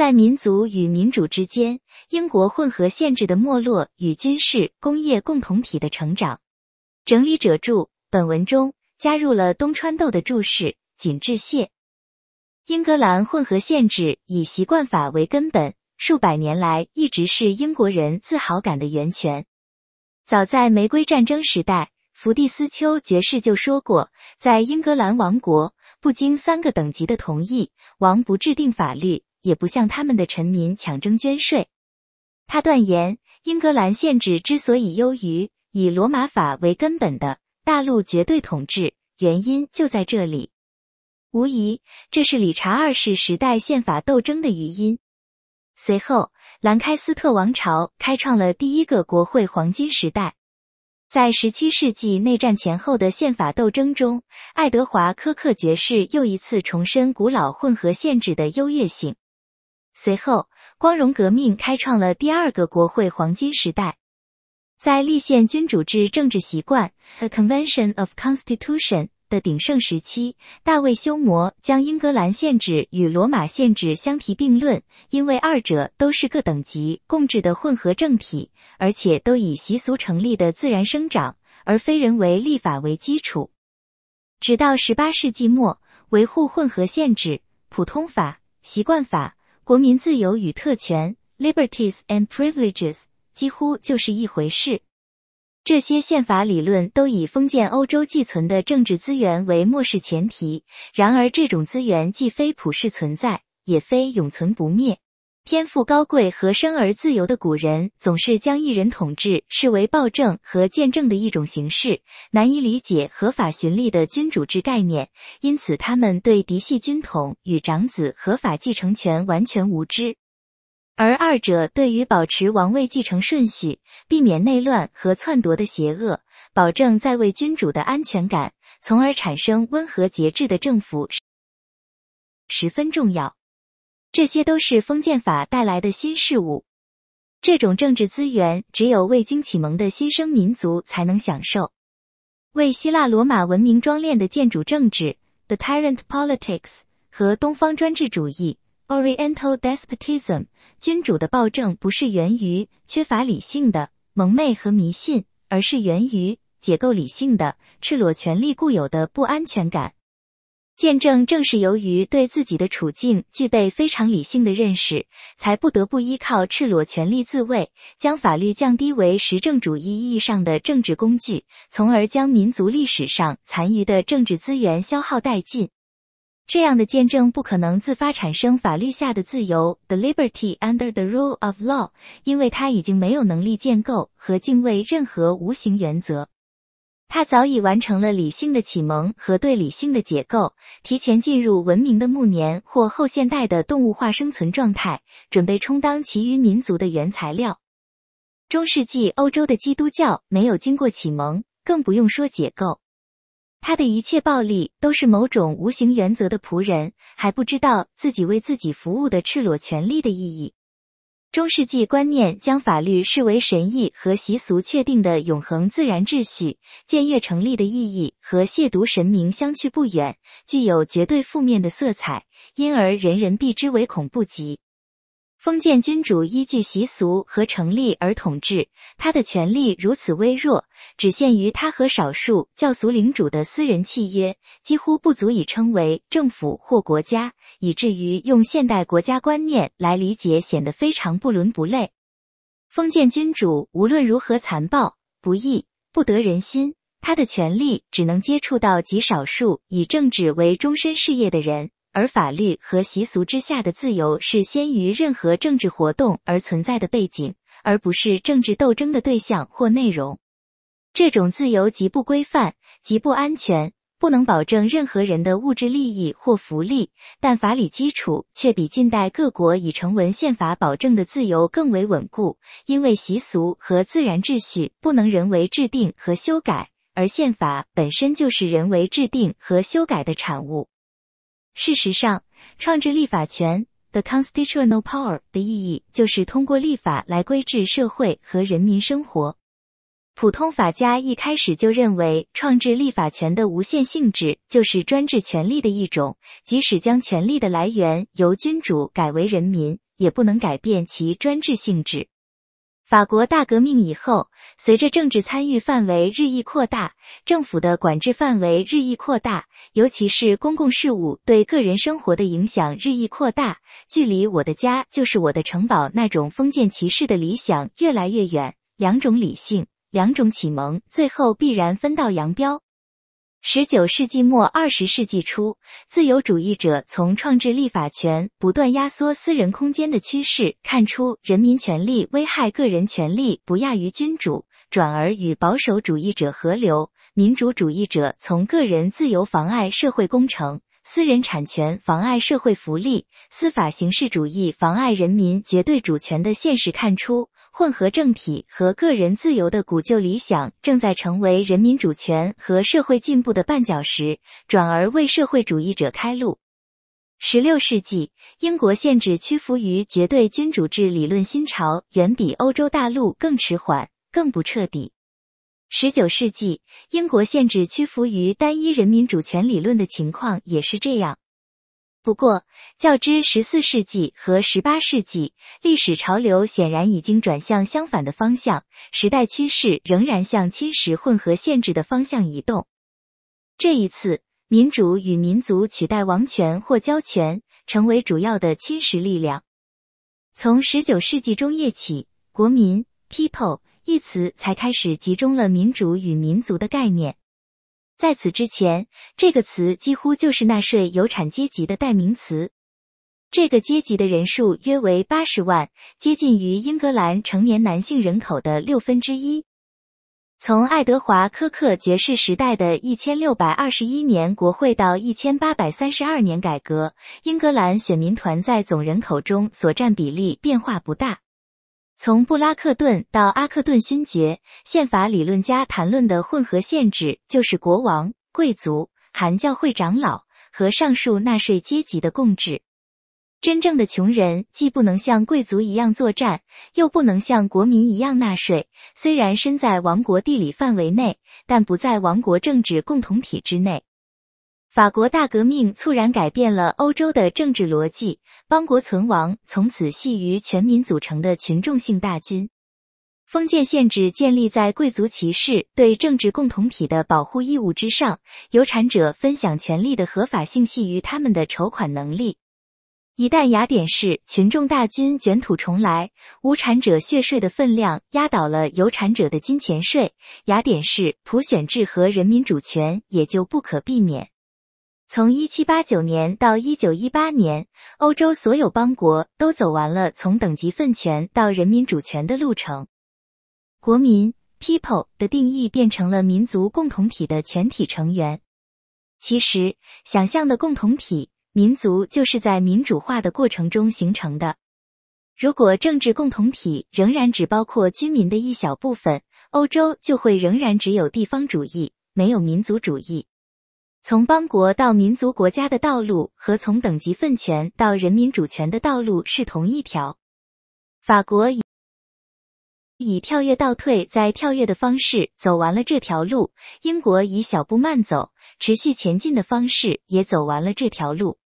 在民族与民主之间，英国混合限制的没落与军事工业共同体的成长。整理者注：本文中加入了东川豆的注释。谨致谢。英格兰混合限制以习惯法为根本，数百年来一直是英国人自豪感的源泉。早在玫瑰战争时代，福蒂斯丘爵士就说过：“在英格兰王国，不经三个等级的同意，王不制定法律。”也不向他们的臣民强征捐税。他断言，英格兰限制之所以优于以罗马法为根本的大陆绝对统治，原因就在这里。无疑，这是理查二世时代宪法斗争的余音。随后，兰开斯特王朝开创了第一个国会黄金时代。在17世纪内战前后的宪法斗争中，爱德华·科克爵士又一次重申古老混合限制的优越性。随后，光荣革命开创了第二个国会黄金时代，在立宪君主制政治习惯 a Convention of Constitution） 的鼎盛时期，大卫休谟将英格兰限制与罗马限制相提并论，因为二者都是各等级共治的混合政体，而且都以习俗成立的自然生长而非人为立法为基础。直到十八世纪末，维护混合限制、普通法、习惯法。国民自由与特权 liberties and privileges 几乎就是一回事。这些宪法理论都以封建欧洲寄存的政治资源为末世前提，然而这种资源既非普世存在，也非永存不灭。天赋高贵和生而自由的古人总是将一人统治视为暴政和见证的一种形式，难以理解合法循例的君主制概念，因此他们对嫡系君统与长子合法继承权完全无知。而二者对于保持王位继承顺序、避免内乱和篡夺的邪恶、保证在位君主的安全感，从而产生温和节制的政府十分重要。这些都是封建法带来的新事物，这种政治资源只有未经启蒙的新生民族才能享受。为希腊罗马文明装殓的建筑政治 （the tyrant politics） 和东方专制主义 （oriental despotism），君主的暴政不是源于缺乏理性的蒙昧和迷信，而是源于解构理性的赤裸权力固有的不安全感。见证正是由于对自己的处境具备非常理性的认识，才不得不依靠赤裸权力自卫，将法律降低为实证主义意义上的政治工具，从而将民族历史上残余的政治资源消耗殆尽。这样的见证不可能自发产生法律下的自由的 liberty under the rule of law，因为它已经没有能力建构和敬畏任何无形原则。他早已完成了理性的启蒙和对理性的解构，提前进入文明的暮年或后现代的动物化生存状态，准备充当其余民族的原材料。中世纪欧洲的基督教没有经过启蒙，更不用说解构，他的一切暴力都是某种无形原则的仆人，还不知道自己为自己服务的赤裸权利的意义。中世纪观念将法律视为神意和习俗确定的永恒自然秩序，僭越成立的意义和亵渎神明相去不远，具有绝对负面的色彩，因而人人避之唯恐不及。封建君主依据习俗和成立而统治，他的权力如此微弱，只限于他和少数教俗领主的私人契约，几乎不足以称为政府或国家，以至于用现代国家观念来理解显得非常不伦不类。封建君主无论如何残暴、不义、不得人心，他的权力只能接触到极少数以政治为终身事业的人。而法律和习俗之下的自由是先于任何政治活动而存在的背景，而不是政治斗争的对象或内容。这种自由极不规范，极不安全，不能保证任何人的物质利益或福利。但法理基础却比近代各国已成文宪法保证的自由更为稳固，因为习俗和自然秩序不能人为制定和修改，而宪法本身就是人为制定和修改的产物。事实上，创制立法权 t h e constitutional power 的意义，就是通过立法来规制社会和人民生活。普通法家一开始就认为，创制立法权的无限性质就是专制权力的一种，即使将权力的来源由君主改为人民，也不能改变其专制性质。法国大革命以后，随着政治参与范围日益扩大，政府的管制范围日益扩大，尤其是公共事务对个人生活的影响日益扩大，距离“我的家就是我的城堡”那种封建骑士的理想越来越远。两种理性，两种启蒙，最后必然分道扬镳。十九世纪末二十世纪初，自由主义者从创制立法权不断压缩私人空间的趋势看出，人民权利危害个人权利不亚于君主，转而与保守主义者合流；民主主义者从个人自由妨碍社会工程、私人产权妨碍社会福利、司法形式主义妨碍人民绝对主权的现实看出。混合政体和个人自由的古旧理想正在成为人民主权和社会进步的绊脚石，转而为社会主义者开路。十六世纪，英国限制屈服于绝对君主制理论新潮，远比欧洲大陆更迟缓、更不彻底。十九世纪，英国限制屈服于单一人民主权理论的情况也是这样。不过，较之十四世纪和十八世纪，历史潮流显然已经转向相反的方向，时代趋势仍然向侵蚀混合限制的方向移动。这一次，民主与民族取代王权或交权，成为主要的侵蚀力量。从十九世纪中叶起，国民 （people） 一词才开始集中了民主与民族的概念。在此之前，这个词几乎就是纳税有产阶级的代名词。这个阶级的人数约为八十万，接近于英格兰成年男性人口的六分之一。从爱德华·科克爵士时代的1621年国会到1832年改革，英格兰选民团在总人口中所占比例变化不大。从布拉克顿到阿克顿勋爵，宪法理论家谈论的混合限制就是国王、贵族、含教会长老和上述纳税阶级的共治。真正的穷人既不能像贵族一样作战，又不能像国民一样纳税。虽然身在王国地理范围内，但不在王国政治共同体之内。法国大革命猝然改变了欧洲的政治逻辑，邦国存亡从此系于全民组成的群众性大军。封建限制建立在贵族骑士对政治共同体的保护义务之上，有产者分享权利的合法性系于他们的筹款能力。一旦雅典市群众大军卷土重来，无产者血税的分量压倒了有产者的金钱税，雅典市普选制和人民主权也就不可避免。从一七八九年到一九一八年，欧洲所有邦国都走完了从等级分权到人民主权的路程。国民 （people） 的定义变成了民族共同体的全体成员。其实，想象的共同体民族就是在民主化的过程中形成的。如果政治共同体仍然只包括军民的一小部分，欧洲就会仍然只有地方主义，没有民族主义。从邦国到民族国家的道路和从等级分权到人民主权的道路是同一条。法国以以跳跃倒退、再跳跃的方式走完了这条路，英国以小步慢走、持续前进的方式也走完了这条路。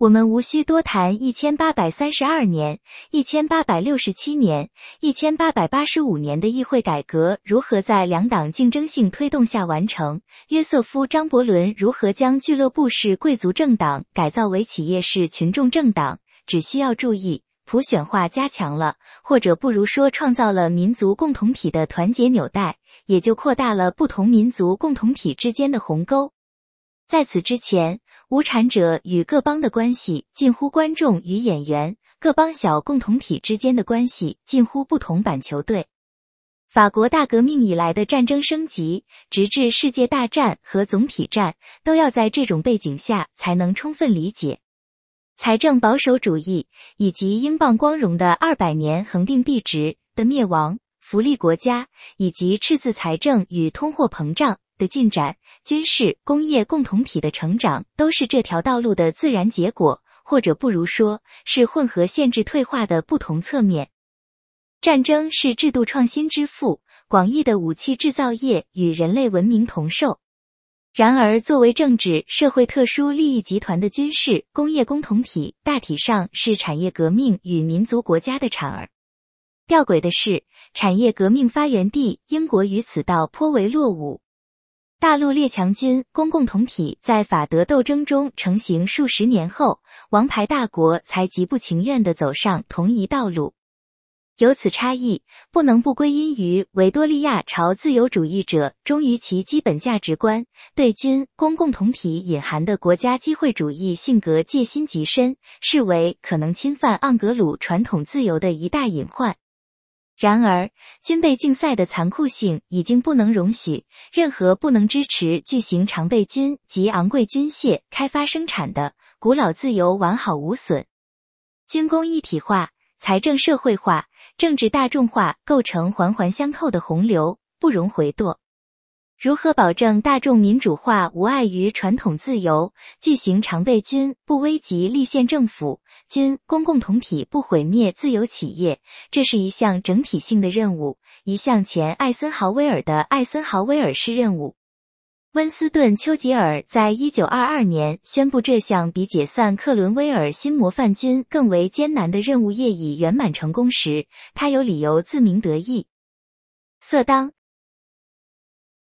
我们无需多谈一千八百三十二年、一千八百六十七年、一千八百八十五年的议会改革如何在两党竞争性推动下完成。约瑟夫·张伯伦如何将俱乐部式贵族政党改造为企业式群众政党？只需要注意，普选化加强了，或者不如说创造了民族共同体的团结纽带，也就扩大了不同民族共同体之间的鸿沟。在此之前。无产者与各邦的关系，近乎观众与演员；各邦小共同体之间的关系，近乎不同板球队。法国大革命以来的战争升级，直至世界大战和总体战，都要在这种背景下才能充分理解。财政保守主义以及英镑光荣的二百年恒定币值的灭亡，福利国家以及赤字财政与通货膨胀。的进展，军事工业共同体的成长，都是这条道路的自然结果，或者不如说是混合限制退化的不同侧面。战争是制度创新之父，广义的武器制造业与人类文明同寿。然而，作为政治社会特殊利益集团的军事工业共同体，大体上是产业革命与民族国家的产儿。吊诡的是，产业革命发源地英国与此道颇为落伍。大陆列强军公共同体在法德斗争中成型数十年后，王牌大国才极不情愿地走上同一道路。由此差异，不能不归因于维多利亚朝自由主义者忠于其基本价值观，对军公共同体隐含的国家机会主义性格戒心极深，视为可能侵犯盎格鲁传统自由的一大隐患。然而，军备竞赛的残酷性已经不能容许任何不能支持巨型常备军及昂贵军械开发生产的古老自由完好无损。军工一体化、财政社会化、政治大众化构成环环相扣的洪流，不容回舵。如何保证大众民主化无碍于传统自由？巨型常备军不危及立宪政府？军公共同体不毁灭自由企业？这是一项整体性的任务，一项前艾森豪威尔的艾森豪威尔式任务。温斯顿·丘吉尔在一九二二年宣布这项比解散克伦威尔新模范军更为艰难的任务业已圆满成功时，他有理由自鸣得意。色当。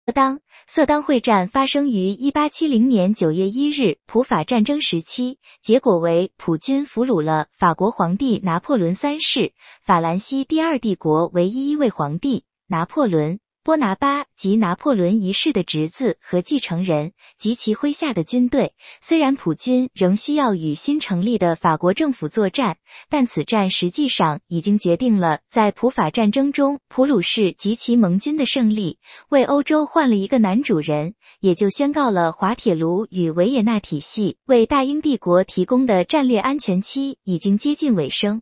色当色当会战发生于一八七零年九月一日，普法战争时期，结果为普军俘虏了法国皇帝拿破仑三世，法兰西第二帝国唯一一位皇帝拿破仑。波拿巴及拿破仑一世的侄子和继承人及其麾下的军队，虽然普军仍需要与新成立的法国政府作战，但此战实际上已经决定了在普法战争中普鲁士及其盟军的胜利，为欧洲换了一个男主人，也就宣告了滑铁卢与维也纳体系为大英帝国提供的战略安全期已经接近尾声。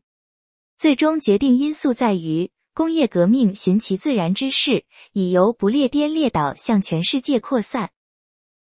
最终决定因素在于。工业革命循其自然之势，已由不列颠列岛向全世界扩散。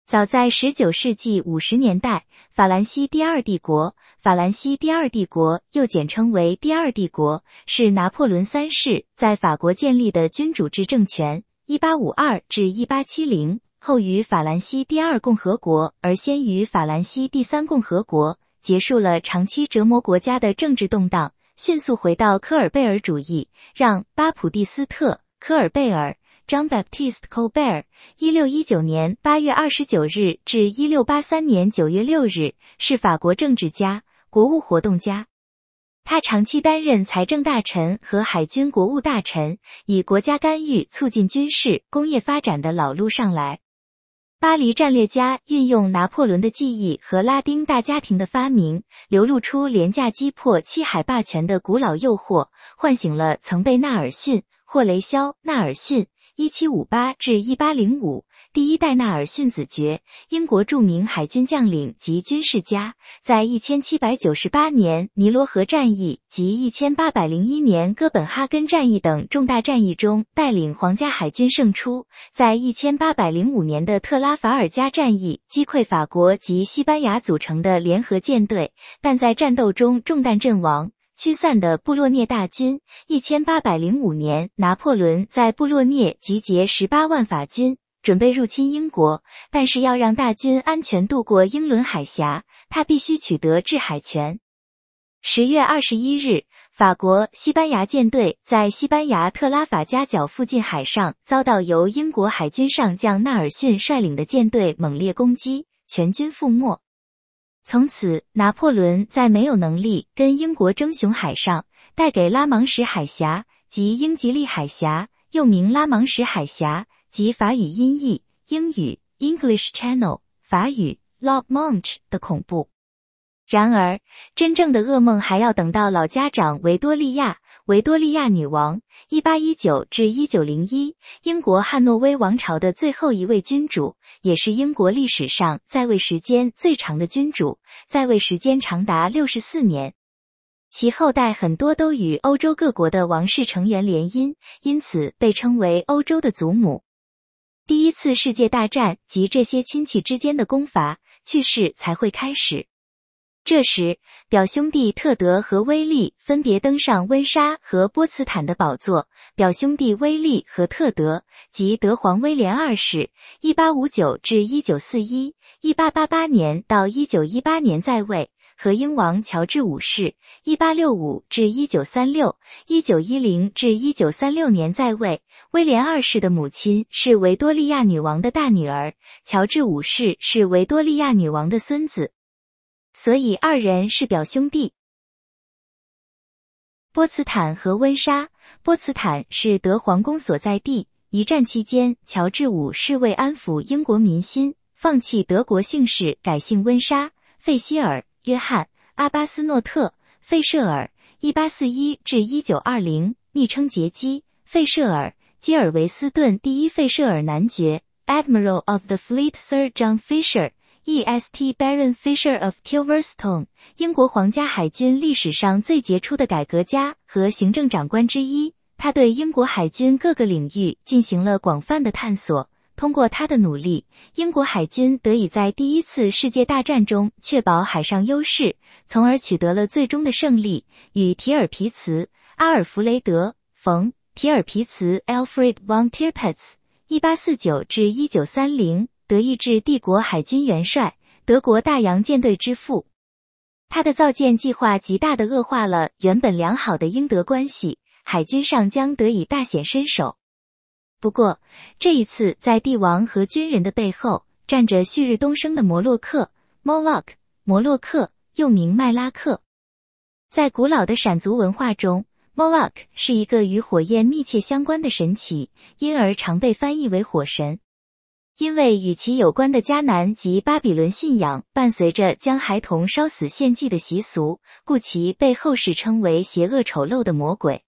早在19世纪50年代，法兰西第二帝国，法兰西第二帝国又简称为第二帝国，是拿破仑三世在法国建立的君主制政权，1852至1870后于法兰西第二共和国，而先于法兰西第三共和国，结束了长期折磨国家的政治动荡。迅速回到科尔贝尔主义，让巴普蒂斯特·科尔贝尔 j o h n b a p t i s t Colbert，一六一九年八月二十九日至一六八三年九月六日）是法国政治家、国务活动家。他长期担任财政大臣和海军国务大臣，以国家干预促进军事、工业发展的老路上来。巴黎战略家运用拿破仑的记忆和拉丁大家庭的发明，流露出廉价击破七海霸权的古老诱惑，唤醒了曾被纳尔逊、霍雷肖·纳尔逊 （1758-1805）。第一代纳尔逊子爵，英国著名海军将领及军事家，在一千七百九十八年尼罗河战役及一千八百零一年哥本哈根战役等重大战役中带领皇家海军胜出。在一千八百零五年的特拉法尔加战役击溃法国及西班牙组成的联合舰队，但在战斗中中弹阵亡。驱散的布洛涅大军。一千八百零五年，拿破仑在布洛涅集结十八万法军。准备入侵英国，但是要让大军安全渡过英伦海峡，他必须取得制海权。十月二十一日，法国、西班牙舰队在西班牙特拉法加角附近海上遭到由英国海军上将纳尔逊率领的舰队猛烈攻击，全军覆没。从此，拿破仑再没有能力跟英国争雄海上，带给拉芒什海峡及英吉利海峡，又名拉芒什海峡。及法语音译英语 English Channel，法语 l o e m o n t c h 的恐怖。然而，真正的噩梦还要等到老家长维多利亚维多利亚女王（一八一九至一九零一），英国汉诺威王朝的最后一位君主，也是英国历史上在位时间最长的君主，在位时间长达六十四年。其后代很多都与欧洲各国的王室成员联姻，因此被称为欧洲的祖母。第一次世界大战及这些亲戚之间的攻伐去世才会开始。这时，表兄弟特德和威利分别登上温莎和波茨坦的宝座。表兄弟威利和特德即德皇威廉二世（一八五九至一九四一，一八八八年到一九一八年在位）。和英王乔治五世（一八六五至一九三六，一九一零至一九三六年在位）。威廉二世的母亲是维多利亚女王的大女儿，乔治五世是维多利亚女王的孙子，所以二人是表兄弟。波茨坦和温莎，波茨坦是德皇宫所在地。一战期间，乔治五世为安抚英国民心，放弃德国姓氏，改姓温莎·费希尔。约翰·阿巴斯诺特·费舍尔 （1841-1920），昵称杰基·费舍尔基尔维斯顿第一费舍尔男爵 （Admiral of the Fleet Sir John Fisher, E.S.T. Baron Fisher of Kilverstone），英国皇家海军历史上最杰出的改革家和行政长官之一。他对英国海军各个领域进行了广泛的探索。通过他的努力，英国海军得以在第一次世界大战中确保海上优势，从而取得了最终的胜利。与提尔皮茨阿尔弗雷德冯提尔皮茨 Alfred von Tirpitz，一八四九至一九三零，德意志帝国海军元帅，德国大洋舰队之父。他的造舰计划极大的恶化了原本良好的英德关系，海军上将得以大显身手。不过，这一次在帝王和军人的背后站着旭日东升的摩洛克 （Moloch）。摩洛克又名麦拉克，在古老的闪族文化中，Moloch 是一个与火焰密切相关的神奇，因而常被翻译为火神。因为与其有关的迦南及巴比伦信仰伴随着将孩童烧死献祭的习俗，故其被后世称为邪恶丑陋的魔鬼。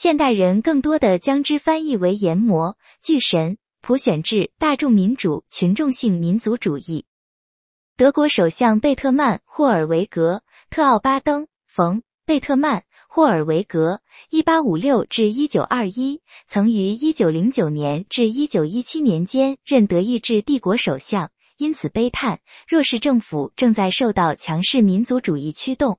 现代人更多的将之翻译为研磨、巨神、普选制、大众民主、群众性民族主义。德国首相贝特曼霍尔维格·特奥巴登·冯·贝特曼霍尔维格 （1856-1921） 曾于1909年至1917年间任德意志帝国首相，因此悲叹弱势政府正在受到强势民族主义驱动。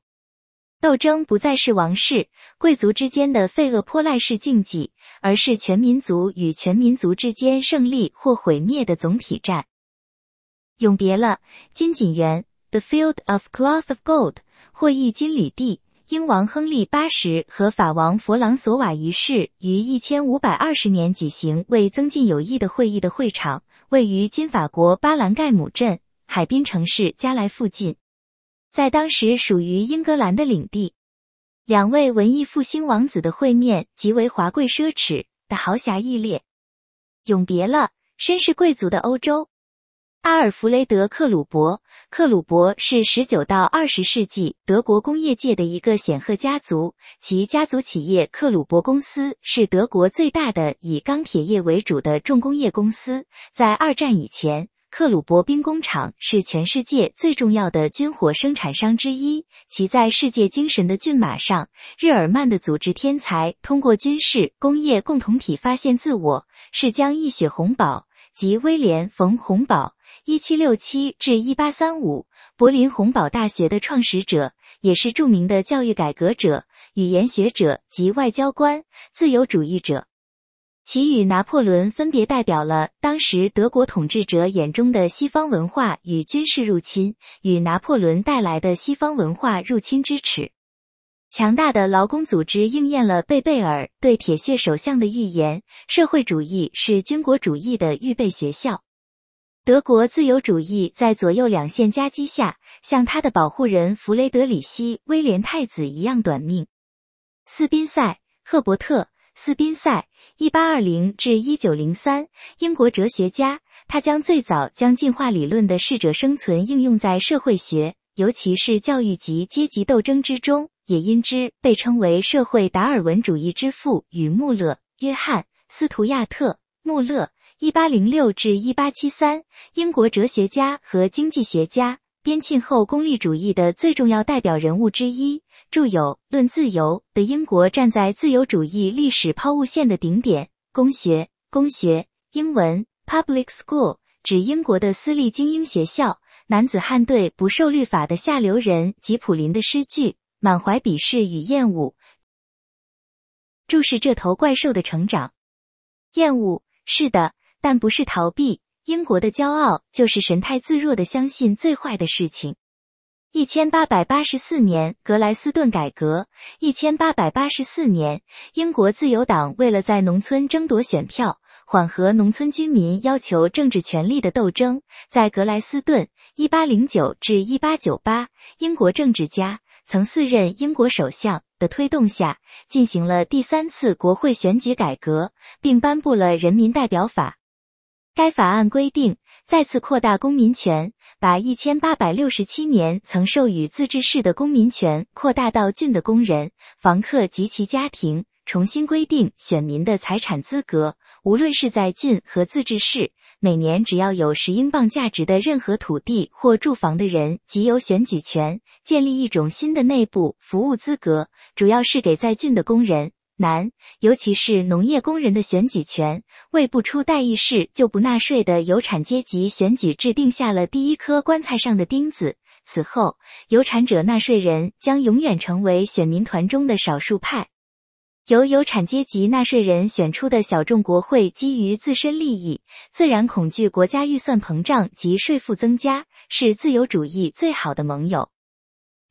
斗争不再是王室、贵族之间的费厄泼赖式竞技，而是全民族与全民族之间胜利或毁灭的总体战。永别了，金锦园。The Field of Cloth of Gold，或译金缕地，英王亨利八十和法王弗朗索瓦一世于一千五百二十年举行为增进友谊的会议的会场，位于金法国巴兰盖姆镇海滨城市加莱附近。在当时属于英格兰的领地，两位文艺复兴王子的会面极为华贵奢侈，的豪侠义烈。永别了，绅士贵族的欧洲。阿尔弗雷德·克鲁伯，克鲁伯是十九到二十世纪德国工业界的一个显赫家族，其家族企业克鲁伯公司是德国最大的以钢铁业为主的重工业公司，在二战以前。克鲁伯兵工厂是全世界最重要的军火生产商之一。骑在世界精神的骏马上，日耳曼的组织天才通过军事工业共同体发现自我，是将一血红堡及威廉冯红堡（一七六七至一八三五）柏林红堡大学的创始者，也是著名的教育改革者、语言学者及外交官、自由主义者。其与拿破仑分别代表了当时德国统治者眼中的西方文化与军事入侵，与拿破仑带来的西方文化入侵之耻。强大的劳工组织应验了贝贝尔对铁血首相的预言：社会主义是军国主义的预备学校。德国自由主义在左右两线夹击下，像他的保护人弗雷德里希·威廉太子一样短命。斯宾塞·赫伯特。斯宾塞，一八二零至一九零三，英国哲学家，他将最早将进化理论的适者生存应用在社会学，尤其是教育及阶级斗争之中，也因之被称为社会达尔文主义之父。与穆勒，约翰·斯图亚特·穆勒，一八零六至一八七三，英国哲学家和经济学家，边沁后功利主义的最重要代表人物之一。著有《论自由》的英国站在自由主义历史抛物线的顶点。公学，公学，英文 public school 指英国的私立精英学校。男子汉对不受律法的下流人吉普林的诗句满怀鄙视与厌恶。注视这头怪兽的成长。厌恶，是的，但不是逃避。英国的骄傲就是神态自若的相信最坏的事情。一千八百八十四年，格莱斯顿改革。一千八百八十四年，英国自由党为了在农村争夺选票，缓和农村居民要求政治权利的斗争，在格莱斯顿（一八零九至一八九八）英国政治家曾四任英国首相的推动下，进行了第三次国会选举改革，并颁布了《人民代表法》。该法案规定，再次扩大公民权。把一千八百六十七年曾授予自治市的公民权扩大到郡的工人、房客及其家庭，重新规定选民的财产资格。无论是在郡和自治市，每年只要有十英镑价值的任何土地或住房的人即有选举权。建立一种新的内部服务资格，主要是给在郡的工人。难，尤其是农业工人的选举权，为不出代议士就不纳税的有产阶级选举制定下了第一颗棺材上的钉子。此后，有产者纳税人将永远成为选民团中的少数派。由有产阶级纳税人选出的小众国会，基于自身利益，自然恐惧国家预算膨胀及税负增加，是自由主义最好的盟友。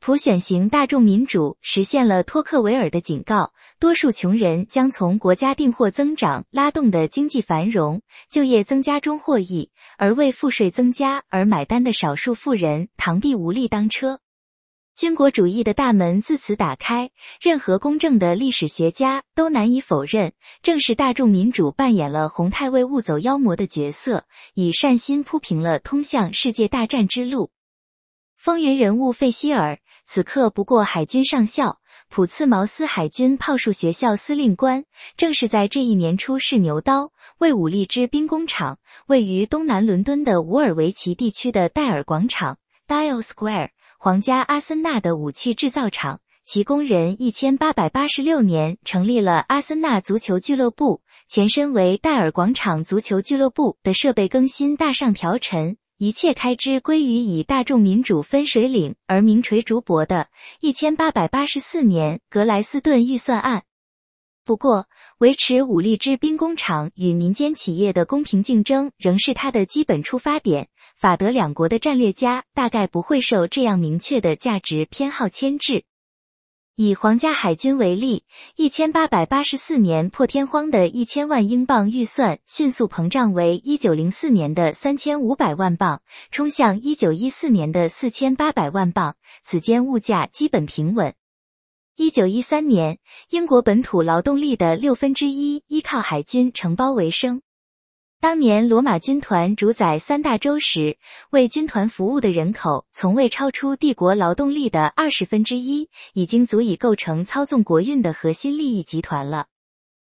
普选型大众民主实现了托克维尔的警告：多数穷人将从国家订货增长拉动的经济繁荣、就业增加中获益，而为赋税增加而买单的少数富人螳臂无力当车。军国主义的大门自此打开。任何公正的历史学家都难以否认，正是大众民主扮演了洪太尉误走妖魔的角色，以善心铺平了通向世界大战之路。风云人物费希尔。此刻不过海军上校普茨茅斯海军炮术学校司令官，正是在这一年初试牛刀。为武力之兵工厂位于东南伦敦的伍尔维奇地区的戴尔广场 （Dial Square） 皇家阿森纳的武器制造厂，其工人一千八百八十六年成立了阿森纳足球俱乐部，前身为戴尔广场足球俱乐部。的设备更新大上调陈。一切开支归于以大众民主分水岭而名垂竹帛的一千八百八十四年格莱斯顿预算案。不过，维持武力之兵工厂与民间企业的公平竞争仍是它的基本出发点。法德两国的战略家大概不会受这样明确的价值偏好牵制。以皇家海军为例，一千八百八十四年破天荒的一千万英镑预算迅速膨胀为一九零四年的三千五百万镑，冲向一九一四年的四千八百万镑。此间物价基本平稳。一九一三年，英国本土劳动力的六分之一依靠海军承包为生。当年罗马军团主宰三大洲时，为军团服务的人口从未超出帝国劳动力的二十分之一，已经足以构成操纵国运的核心利益集团了。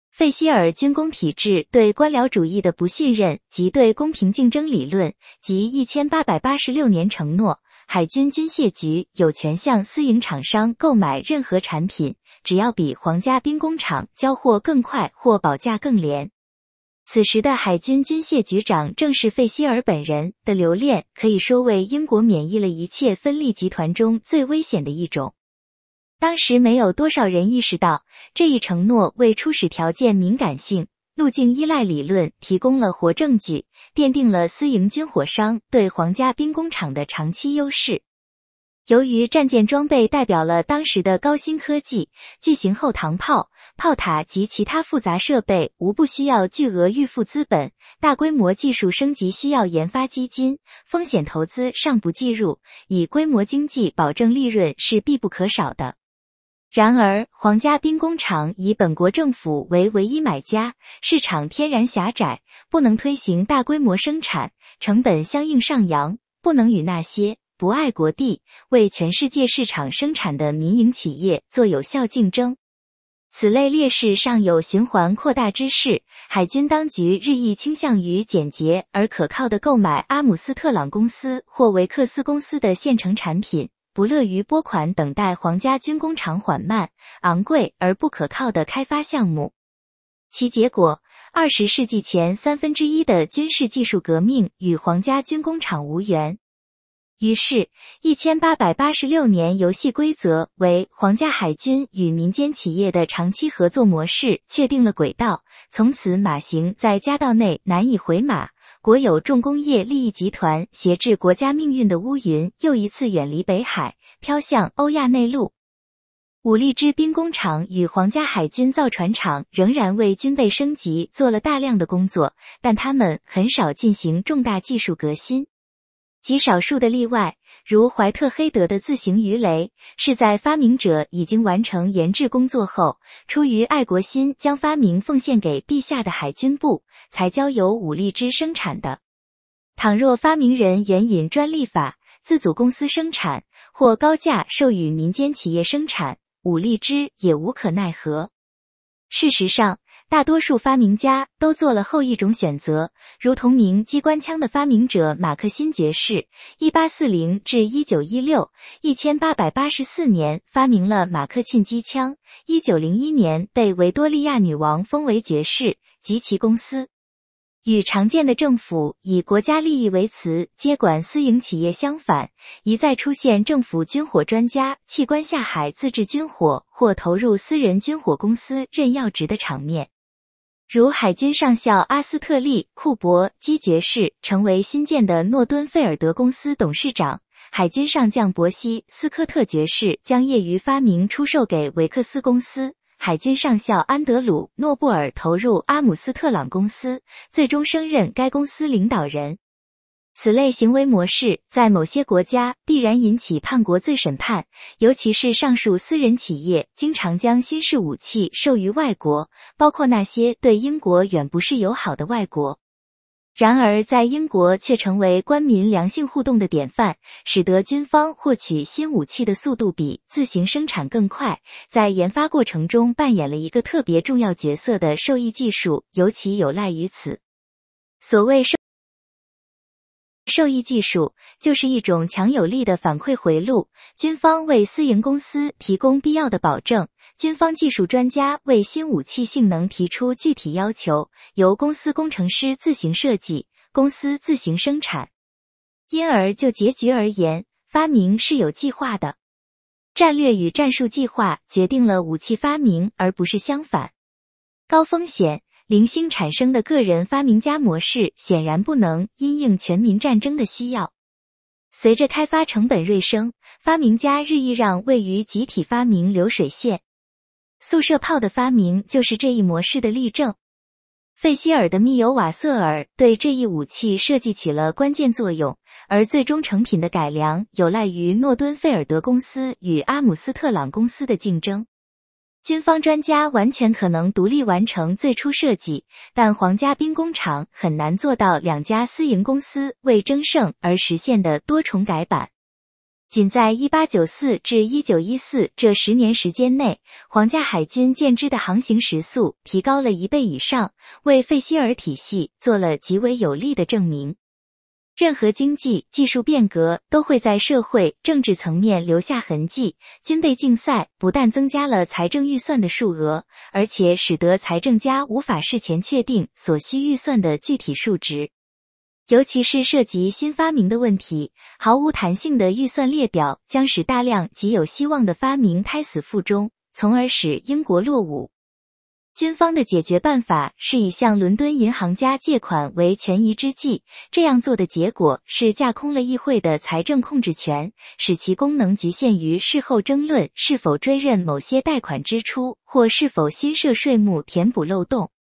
费希尔军工体制对官僚主义的不信任及对公平竞争理论及一千八百八十六年承诺，海军军械局有权向私营厂商购买任何产品，只要比皇家兵工厂交货更快或保价更廉。此时的海军军械局长正是费希尔本人的留恋，可以说为英国免疫了一切分立集团中最危险的一种。当时没有多少人意识到，这一承诺为初始条件敏感性路径依赖理论提供了活证据，奠定了私营军火商对皇家兵工厂的长期优势。由于战舰装备代表了当时的高新科技，巨型后膛炮、炮塔及其他复杂设备无不需要巨额预付资本，大规模技术升级需要研发基金，风险投资尚不计入，以规模经济保证利润是必不可少的。然而，皇家兵工厂以本国政府为唯一买家，市场天然狭窄，不能推行大规模生产，成本相应上扬，不能与那些。不爱国地为全世界市场生产的民营企业做有效竞争，此类劣势尚有循环扩大之势。海军当局日益倾向于简洁而可靠的购买阿姆斯特朗公司或维克斯公司的现成产品，不乐于拨款等待皇家军工厂缓慢、昂贵而不可靠的开发项目。其结果，二十世纪前三分之一的军事技术革命与皇家军工厂无缘。于是，一千八百八十六年，游戏规则为皇家海军与民间企业的长期合作模式确定了轨道。从此，马行在家道内难以回马。国有重工业利益集团挟制国家命运的乌云又一次远离北海，飘向欧亚内陆。武力之兵工厂与皇家海军造船厂仍然为军备升级做了大量的工作，但他们很少进行重大技术革新。极少数的例外，如怀特黑德的自行鱼雷，是在发明者已经完成研制工作后，出于爱国心将发明奉献给陛下的海军部，才交由武力之生产的。倘若发明人援引专利法，自组公司生产，或高价授予民间企业生产，武力之也无可奈何。事实上。大多数发明家都做了后一种选择，如同名机关枪的发明者马克辛爵士，一八四零至一九一六，一千八百八十四年发明了马克沁机枪，一九零一年被维多利亚女王封为爵士及其公司。与常见的政府以国家利益为词接管私营企业相反，一再出现政府军火专家弃官下海自制军火或投入私人军火公司任要职的场面。如海军上校阿斯特利·库伯基爵士成为新建的诺顿费尔德公司董事长，海军上将伯西斯科特爵士将业余发明出售给维克斯公司，海军上校安德鲁·诺布尔投入阿姆斯特朗公司，最终升任该公司领导人。此类行为模式在某些国家必然引起叛国罪审判，尤其是上述私人企业经常将新式武器授予外国，包括那些对英国远不是友好的外国。然而，在英国却成为官民良性互动的典范，使得军方获取新武器的速度比自行生产更快。在研发过程中扮演了一个特别重要角色的受益技术，尤其有赖于此。所谓受。受益技术就是一种强有力的反馈回路。军方为私营公司提供必要的保证，军方技术专家为新武器性能提出具体要求，由公司工程师自行设计，公司自行生产。因而就结局而言，发明是有计划的，战略与战术计划决定了武器发明，而不是相反。高风险。零星产生的个人发明家模式显然不能因应全民战争的需要。随着开发成本锐升，发明家日益让位于集体发明流水线。速射炮的发明就是这一模式的例证。费希尔的密友瓦瑟尔对这一武器设计起了关键作用，而最终成品的改良有赖于诺顿费尔德公司与阿姆斯特朗公司的竞争。军方专家完全可能独立完成最初设计，但皇家兵工厂很难做到两家私营公司为争胜而实现的多重改版。仅在一八九四至一九一四这十年时间内，皇家海军舰只的航行时速提高了一倍以上，为费希尔体系做了极为有力的证明。任何经济技术变革都会在社会政治层面留下痕迹。军备竞赛不但增加了财政预算的数额，而且使得财政家无法事前确定所需预算的具体数值，尤其是涉及新发明的问题，毫无弹性的预算列表将使大量极有希望的发明胎死腹中，从而使英国落伍。军方的解决办法是以向伦敦银行家借款为权宜之计，这样做的结果是架空了议会的财政控制权，使其功能局限于事后争论是否追认某些贷款支出或是否新设税目填补漏洞。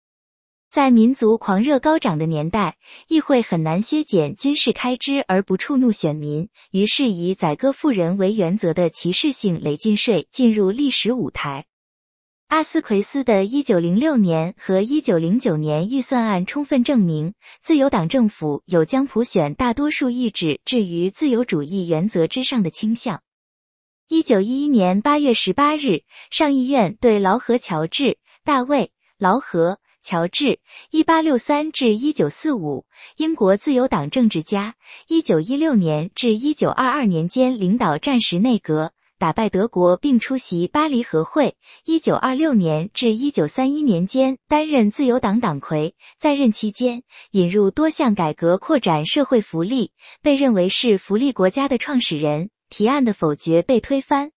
在民族狂热高涨的年代，议会很难削减军事开支而不触怒选民，于是以宰割富人为原则的歧视性累进税进入历史舞台。阿斯奎斯的1906年和1909年预算案充分证明，自由党政府有将普选大多数意志置于自由主义原则之上的倾向。1911年8月18日，上议院对劳合乔治、大卫·劳合·乔治 （1863-1945），英国自由党政治家，1916年至1922年间领导战时内阁。打败德国，并出席巴黎和会。一九二六年至一九三一年间担任自由党党魁，在任期间引入多项改革，扩展社会福利，被认为是福利国家的创始人。提案的否决被推翻，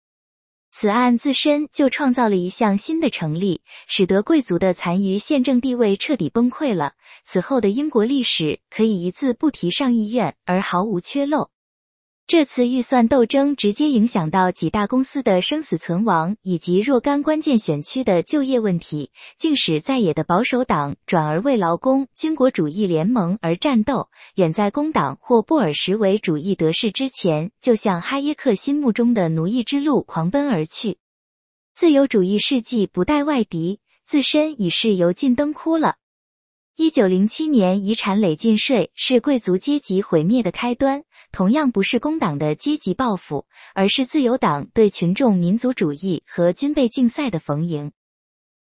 此案自身就创造了一项新的成立，使得贵族的残余宪政地位彻底崩溃了。此后的英国历史可以一字不提上议院，而毫无缺漏。这次预算斗争直接影响到几大公司的生死存亡，以及若干关键选区的就业问题。竟使在野的保守党转而为劳工军国主义联盟而战斗，远在工党或布尔什维主义得势之前，就向哈耶克心目中的奴役之路狂奔而去。自由主义世纪不带外敌，自身已是油尽灯枯了。一九零七年遗产累进税是贵族阶级毁灭的开端。同样不是工党的积极报复，而是自由党对群众民族主义和军备竞赛的逢迎。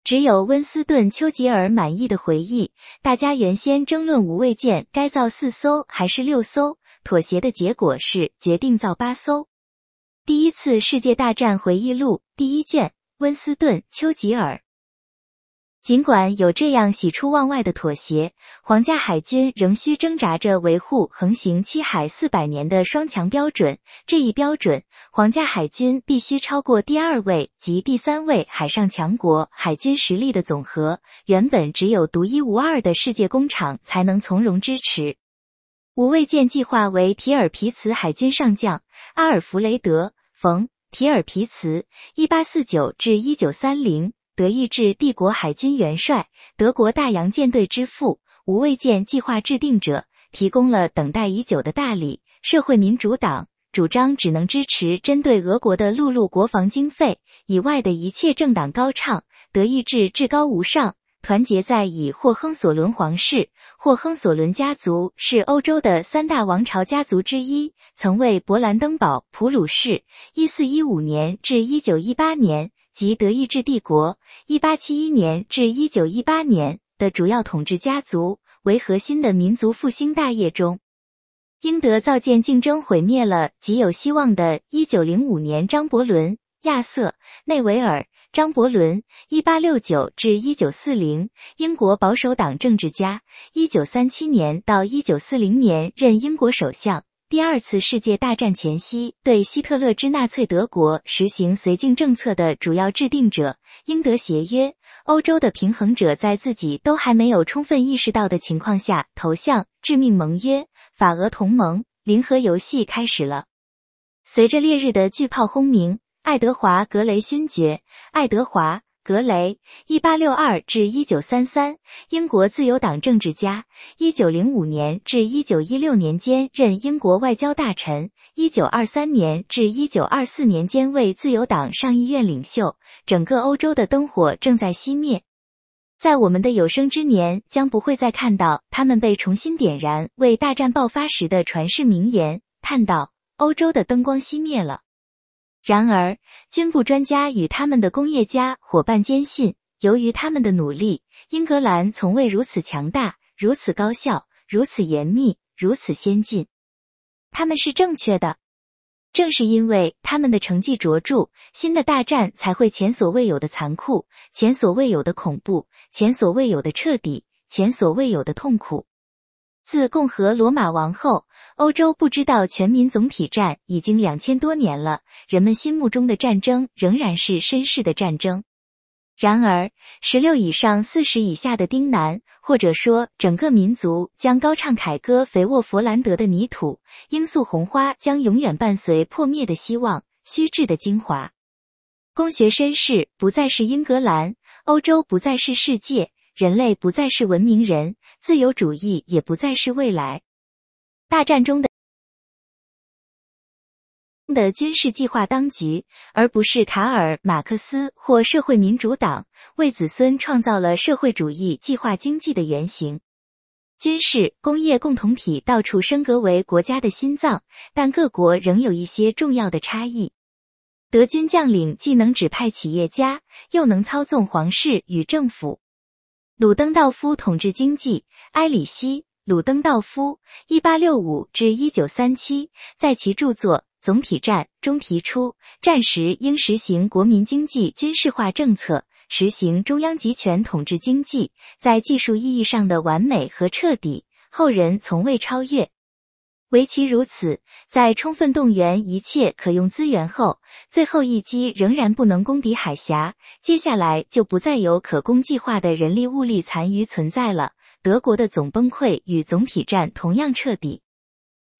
只有温斯顿·丘吉尔满意的回忆，大家原先争论无畏舰该造四艘还是六艘，妥协的结果是决定造八艘。《第一次世界大战回忆录》第一卷，温斯顿·丘吉尔。尽管有这样喜出望外的妥协，皇家海军仍需挣扎着维护横行七海四百年的双强标准。这一标准，皇家海军必须超过第二位及第三位海上强国海军实力的总和。原本只有独一无二的世界工厂才能从容支持。无畏舰计划为提尔皮茨海军上将阿尔弗雷德·冯·提尔皮茨（一八四九至一九三零）。德意志帝国海军元帅，德国大洋舰队之父，无畏舰计划制定者，提供了等待已久的大礼。社会民主党主张只能支持针对俄国的陆路国防经费以外的一切政党。高唱德意志至高无上，团结在以霍亨索伦皇室、霍亨索伦家族是欧洲的三大王朝家族之一，曾为勃兰登堡普鲁士，一四一五年至一九一八年。及德意志帝国一八七一年至一九一八年的主要统治家族为核心的民族复兴大业中，英德造舰竞争毁灭了极有希望的。一九零五年，张伯伦、亚瑟·内维尔·张伯伦（一八六九至一九四零），英国保守党政治家，一九三七年到一九四零年任英国首相。第二次世界大战前夕，对希特勒之纳粹德国实行绥靖政策的主要制定者英德协约，欧洲的平衡者，在自己都还没有充分意识到的情况下，投向致命盟约，法俄同盟，零和游戏开始了。随着烈日的巨炮轰鸣，爱德华·格雷勋爵，爱德华。格雷，一八六二至一九三三，英国自由党政治家。一九零五年至一九一六年间任英国外交大臣。一九二三年至一九二四年间为自由党上议院领袖。整个欧洲的灯火正在熄灭，在我们的有生之年将不会再看到他们被重新点燃。为大战爆发时的传世名言，叹道：“欧洲的灯光熄灭了。”然而，军部专家与他们的工业家伙伴坚信，由于他们的努力，英格兰从未如此强大、如此高效、如此严密、如此先进。他们是正确的。正是因为他们的成绩卓著，新的大战才会前所未有的残酷、前所未有的恐怖、前所未有的彻底、前所未有的痛苦。自共和罗马王后，欧洲不知道全民总体战已经两千多年了。人们心目中的战争仍然是绅士的战争。然而，十六以上四十以下的丁男，或者说整个民族，将高唱凯歌，肥沃弗兰德的泥土，罂粟红花将永远伴随破灭的希望，虚掷的精华。公学绅士不再是英格兰，欧洲不再是世界，人类不再是文明人。自由主义也不再是未来大战中的的军事计划当局，而不是卡尔·马克思或社会民主党为子孙创造了社会主义计划经济的原型。军事工业共同体到处升格为国家的心脏，但各国仍有一些重要的差异。德军将领既能指派企业家，又能操纵皇室与政府。鲁登道夫统治经济，埃里希·鲁登道夫 （1865-1937） 在其著作《总体战》中提出，战时应实行国民经济军事化政策，实行中央集权统治经济，在技术意义上的完美和彻底，后人从未超越。唯其如此，在充分动员一切可用资源后，最后一击仍然不能攻抵海峡，接下来就不再有可供计划的人力物力残余存在了。德国的总崩溃与总体战同样彻底。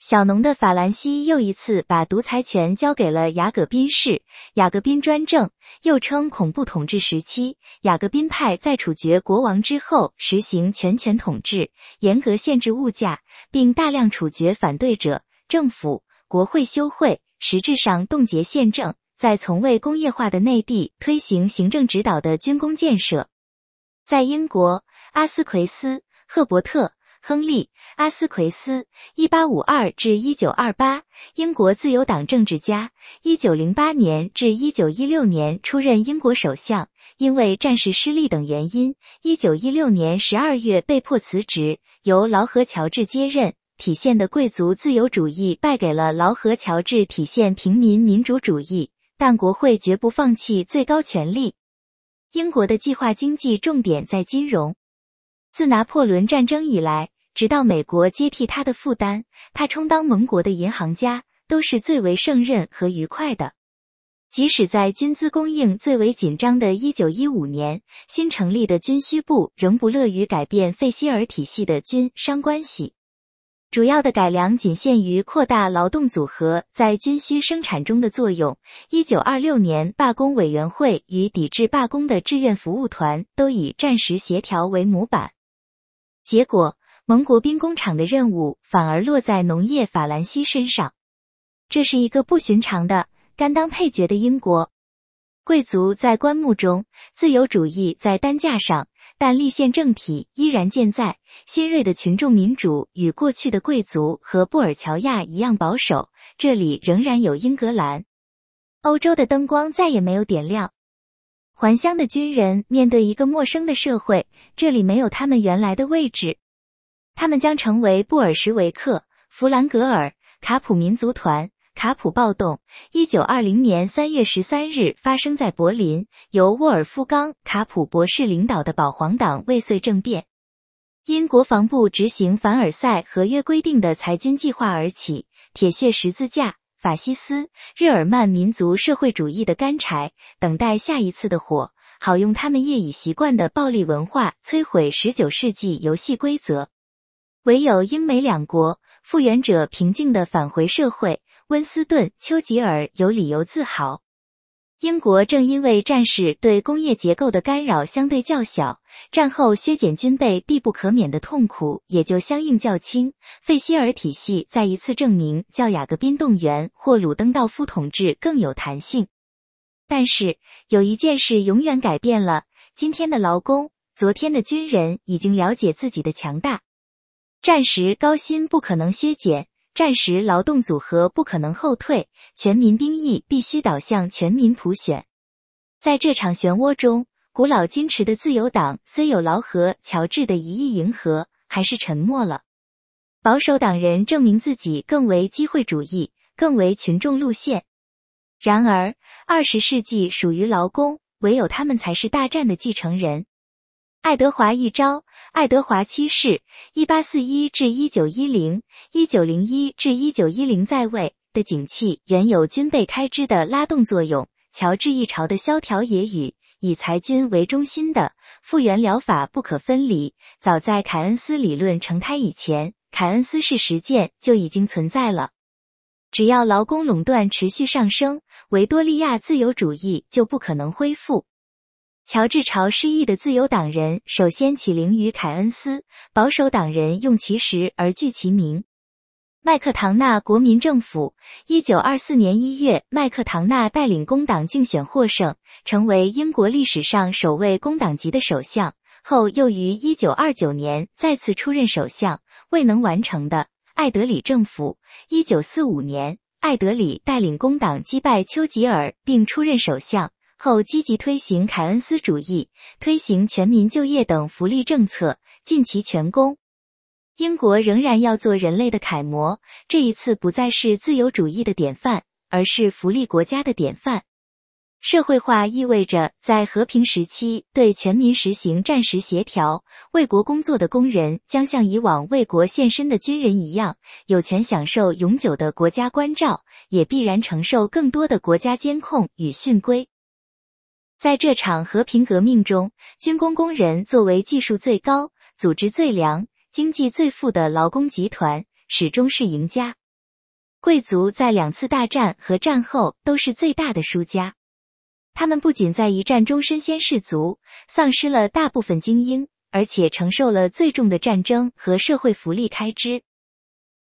小农的法兰西又一次把独裁权交给了雅各宾式雅各宾专政又称恐怖统治时期。雅各宾派在处决国王之后，实行全权统治，严格限制物价，并大量处决反对者。政府、国会休会，实质上冻结宪政，在从未工业化的内地推行行政指导的军工建设。在英国，阿斯奎斯、赫伯特。亨利·阿斯奎斯 （1852-1928），英国自由党政治家，1908年至1916年出任英国首相。因为战事失利等原因，1916年12月被迫辞职，由劳合·乔治接任。体现的贵族自由主义败给了劳合·乔治，体现平民民主主义，但国会绝不放弃最高权力。英国的计划经济重点在金融，自拿破仑战争以来。直到美国接替他的负担，他充当盟国的银行家都是最为胜任和愉快的。即使在军资供应最为紧张的1915年，新成立的军需部仍不乐于改变费希尔体系的军商关系。主要的改良仅限于扩大劳动组合在军需生产中的作用。1926年，罢工委员会与抵制罢工的志愿服务团都以战时协调为模板，结果。盟国兵工厂的任务反而落在农业法兰西身上，这是一个不寻常的甘当配角的英国贵族在棺木中，自由主义在担架上，但立宪政体依然健在。新锐的群众民主与过去的贵族和布尔乔亚一样保守，这里仍然有英格兰。欧洲的灯光再也没有点亮。还乡的军人面对一个陌生的社会，这里没有他们原来的位置。他们将成为布尔什维克、弗兰格尔、卡普民族团、卡普暴动。一九二零年三月十三日发生在柏林，由沃尔夫冈·卡普博士领导的保皇党未遂政变，因国防部执行凡尔赛合约规定的裁军计划而起。铁血十字架、法西斯、日耳曼民族社会主义的干柴，等待下一次的火，好用他们业已习惯的暴力文化摧毁十九世纪游戏规则。唯有英美两国复原者平静的返回社会，温斯顿·丘吉尔有理由自豪。英国正因为战事对工业结构的干扰相对较小，战后削减军备必不可免的痛苦也就相应较轻。费希尔体系再一次证明，较雅各宾动员或鲁登道夫统治更有弹性。但是有一件事永远改变了今天的劳工，昨天的军人已经了解自己的强大。战时高薪不可能削减，战时劳动组合不可能后退，全民兵役必须导向全民普选。在这场漩涡中，古老矜持的自由党虽有劳合乔治的一意迎合，还是沉默了。保守党人证明自己更为机会主义，更为群众路线。然而，二十世纪属于劳工，唯有他们才是大战的继承人。爱德华一朝，爱德华七世（一八四一至一九一零，一九零一至一九一零在位）的景气，原有军备开支的拉动作用；乔治一朝的萧条，也与以裁军为中心的复原疗法不可分离。早在凯恩斯理论成胎以前，凯恩斯式实践就已经存在了。只要劳工垄断持续上升，维多利亚自由主义就不可能恢复。乔治·朝失意的自由党人首先起灵于凯恩斯，保守党人用其实而据其名。麦克唐纳国民政府，一九二四年一月，麦克唐纳带领工党竞选获胜，成为英国历史上首位工党籍的首相，后又于一九二九年再次出任首相。未能完成的艾德里政府，一九四五年，艾德里带领工党击败丘吉尔，并出任首相。后积极推行凯恩斯主义，推行全民就业等福利政策，尽其全功。英国仍然要做人类的楷模，这一次不再是自由主义的典范，而是福利国家的典范。社会化意味着在和平时期对全民实行战时协调，为国工作的工人将像以往为国献身的军人一样，有权享受永久的国家关照，也必然承受更多的国家监控与训规。在这场和平革命中，军工工人作为技术最高、组织最良、经济最富的劳工集团，始终是赢家。贵族在两次大战和战后都是最大的输家。他们不仅在一战中身先士卒，丧失了大部分精英，而且承受了最重的战争和社会福利开支。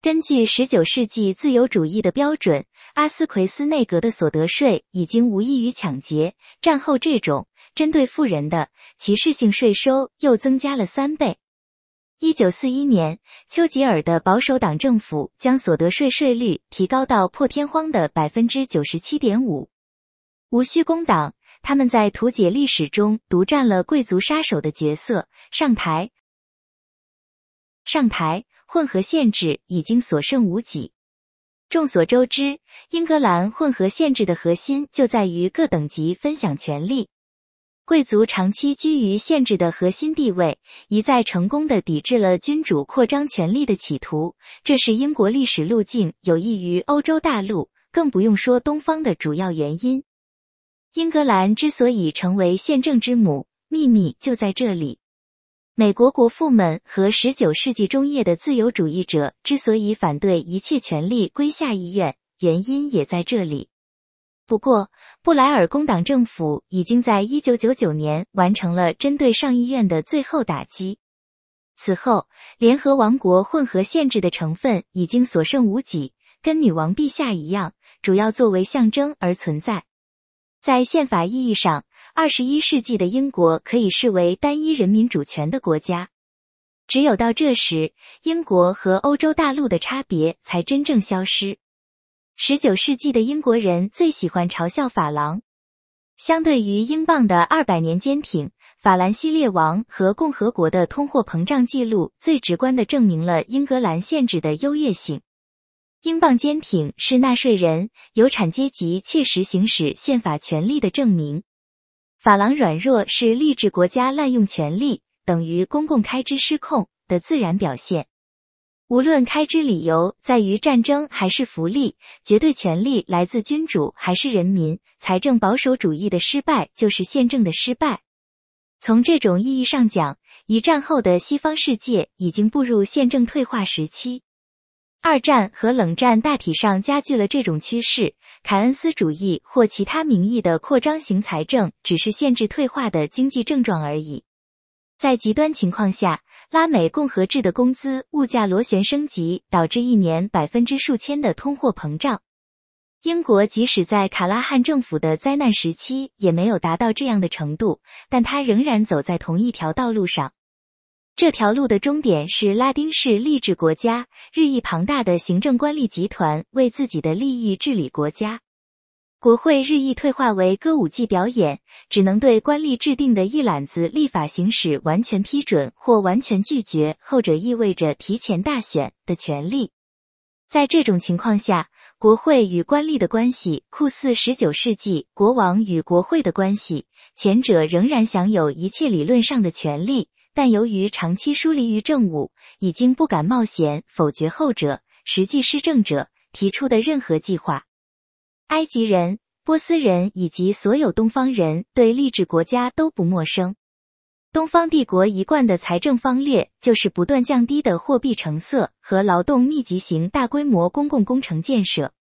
根据十九世纪自由主义的标准。阿斯奎斯内阁的所得税已经无异于抢劫，战后这种针对富人的歧视性税收又增加了三倍。一九四一年，丘吉尔的保守党政府将所得税税率提高到破天荒的百分之九十七点五。无需工党，他们在图解历史中独占了贵族杀手的角色。上台，上台，混合限制已经所剩无几。众所周知，英格兰混合宪制的核心就在于各等级分享权力。贵族长期居于宪制的核心地位，一再成功的抵制了君主扩张权力的企图，这是英国历史路径有益于欧洲大陆，更不用说东方的主要原因。英格兰之所以成为宪政之母，秘密就在这里。美国国父们和19世纪中叶的自由主义者之所以反对一切权力归下议院，原因也在这里。不过，布莱尔工党政府已经在1999年完成了针对上议院的最后打击。此后，联合王国混合限制的成分已经所剩无几，跟女王陛下一样，主要作为象征而存在。在宪法意义上。二十一世纪的英国可以视为单一人民主权的国家。只有到这时，英国和欧洲大陆的差别才真正消失。十九世纪的英国人最喜欢嘲笑法郎。相对于英镑的二百年坚挺，法兰西列王和共和国的通货膨胀记录，最直观的证明了英格兰限制的优越性。英镑坚挺是纳税人、有产阶级切实行使宪法权利的证明。法郎软弱是励志国家滥用权力等于公共开支失控的自然表现。无论开支理由在于战争还是福利，绝对权力来自君主还是人民，财政保守主义的失败就是宪政的失败。从这种意义上讲，一战后的西方世界已经步入宪政退化时期。二战和冷战大体上加剧了这种趋势。凯恩斯主义或其他名义的扩张型财政只是限制退化的经济症状而已。在极端情况下，拉美共和制的工资物价螺旋升级导致一年百分之数千的通货膨胀。英国即使在卡拉汉政府的灾难时期也没有达到这样的程度，但它仍然走在同一条道路上。这条路的终点是拉丁式立制国家，日益庞大的行政官吏集团为自己的利益治理国家，国会日益退化为歌舞伎表演，只能对官吏制定的一揽子立法行使完全批准或完全拒绝，后者意味着提前大选的权利。在这种情况下，国会与官吏的关系酷似十九世纪国王与国会的关系，前者仍然享有一切理论上的权利。但由于长期疏离于政务，已经不敢冒险否决后者实际施政者提出的任何计划。埃及人、波斯人以及所有东方人对励志国家都不陌生。东方帝国一贯的财政方略就是不断降低的货币成色和劳动密集型大规模公共工程建设。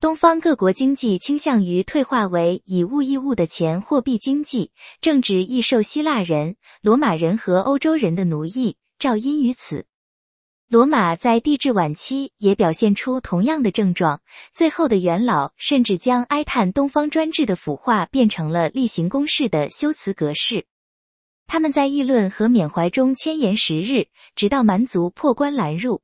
东方各国经济倾向于退化为以物易物的钱货币经济，政治易受希腊人、罗马人和欧洲人的奴役。照因于此，罗马在帝制晚期也表现出同样的症状。最后的元老甚至将哀叹东方专制的腐化变成了例行公事的修辞格式。他们在议论和缅怀中千言十日，直到蛮族破关拦入，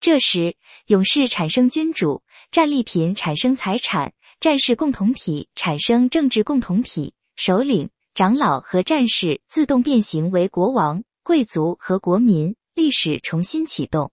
这时勇士产生君主。战利品产生财产，战士共同体产生政治共同体，首领、长老和战士自动变形为国王、贵族和国民，历史重新启动。